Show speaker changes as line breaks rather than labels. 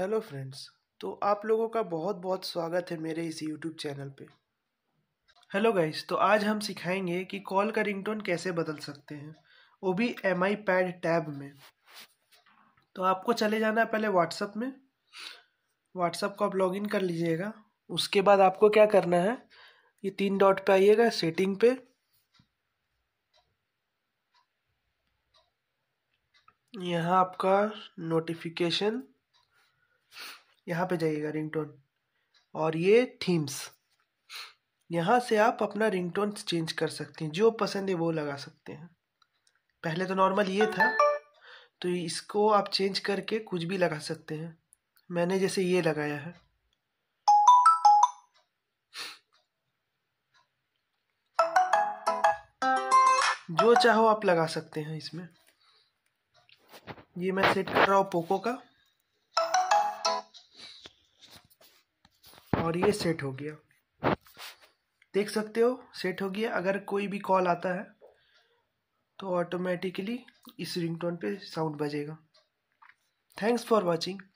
hello friends तो आप लोगों का बहुत बहुत स्वागत है मेरे इस यूट्यूब चैनल पे हेलो गाइस तो आज हम सिखाएंगे कि कॉल का रिंगटोन कैसे बदल सकते हैं वो भी एम आई पैड टैब में तो आपको चले जाना है पहले व्हाट्सअप में व्हाट्सअप को आप लॉगिन कर लीजिएगा उसके बाद आपको क्या करना है ये तीन डॉट पे आइएगा सेटिंग पे यहाँ आपका नोटिफिकेशन यहाँ पे जाइएगा रिंगटोन और ये थीम्स यहाँ से आप अपना रिंगटोन चेंज कर सकते हैं जो पसंद है वो लगा सकते हैं पहले तो नॉर्मल ये था तो इसको आप चेंज करके कुछ भी लगा सकते हैं मैंने जैसे ये लगाया है जो चाहो आप लगा सकते हैं इसमें ये मैं सेट कर रहा हूँ पोको का और ये सेट हो गया देख सकते हो सेट हो गया अगर कोई भी कॉल आता है तो ऑटोमेटिकली इस रिंगटोन पे साउंड बजेगा थैंक्स फॉर वॉचिंग